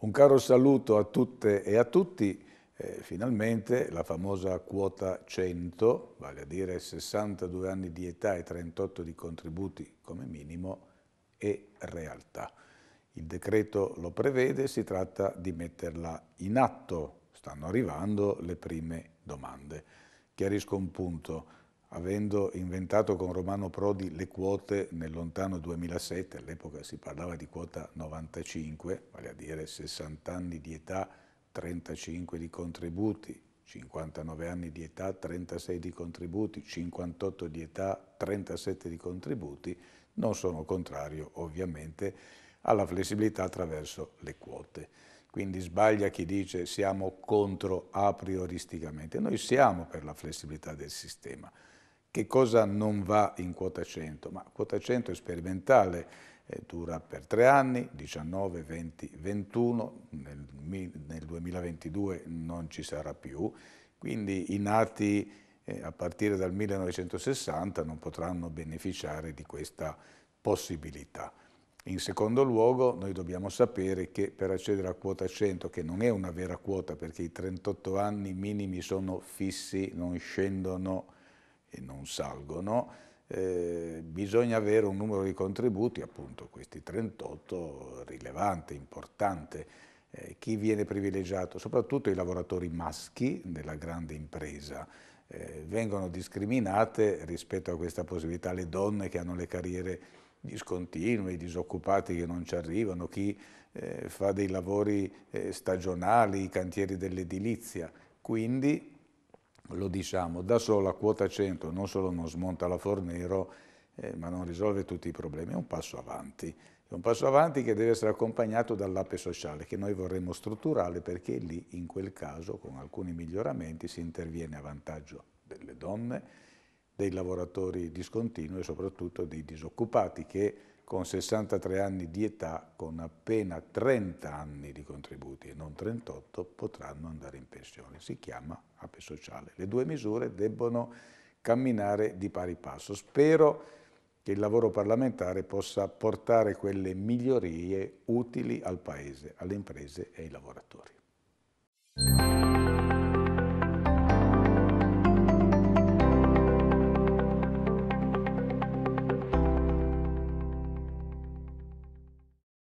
Un caro saluto a tutte e a tutti. Eh, finalmente la famosa quota 100, vale a dire 62 anni di età e 38 di contributi come minimo, è realtà. Il decreto lo prevede, si tratta di metterla in atto. Stanno arrivando le prime domande. Chiarisco un punto avendo inventato con Romano Prodi le quote nel lontano 2007, all'epoca si parlava di quota 95, vale a dire 60 anni di età, 35 di contributi, 59 anni di età, 36 di contributi, 58 di età, 37 di contributi, non sono contrario ovviamente alla flessibilità attraverso le quote. Quindi sbaglia chi dice siamo contro a prioristicamente. Noi siamo per la flessibilità del sistema. Che cosa non va in quota 100? Ma quota 100 è sperimentale, eh, dura per tre anni, 19, 20, 21, nel, nel 2022 non ci sarà più, quindi i nati eh, a partire dal 1960 non potranno beneficiare di questa possibilità. In secondo luogo noi dobbiamo sapere che per accedere a quota 100, che non è una vera quota perché i 38 anni minimi sono fissi, non scendono e non salgono, eh, bisogna avere un numero di contributi, appunto questi 38, rilevante, importante. Eh, chi viene privilegiato? Soprattutto i lavoratori maschi della grande impresa. Eh, vengono discriminate rispetto a questa possibilità le donne che hanno le carriere discontinue, i disoccupati che non ci arrivano, chi eh, fa dei lavori eh, stagionali, i cantieri dell'edilizia. Quindi lo diciamo, da sola quota 100 non solo non smonta la Fornero, eh, ma non risolve tutti i problemi, è un passo avanti. È un passo avanti che deve essere accompagnato dall'ape sociale, che noi vorremmo strutturale perché lì, in quel caso, con alcuni miglioramenti, si interviene a vantaggio delle donne, dei lavoratori discontinui e soprattutto dei disoccupati che con 63 anni di età, con appena 30 anni di contributi e non 38, potranno andare in pensione. Si chiama APE sociale. Le due misure debbono camminare di pari passo. Spero che il lavoro parlamentare possa portare quelle migliorie utili al Paese, alle imprese e ai lavoratori.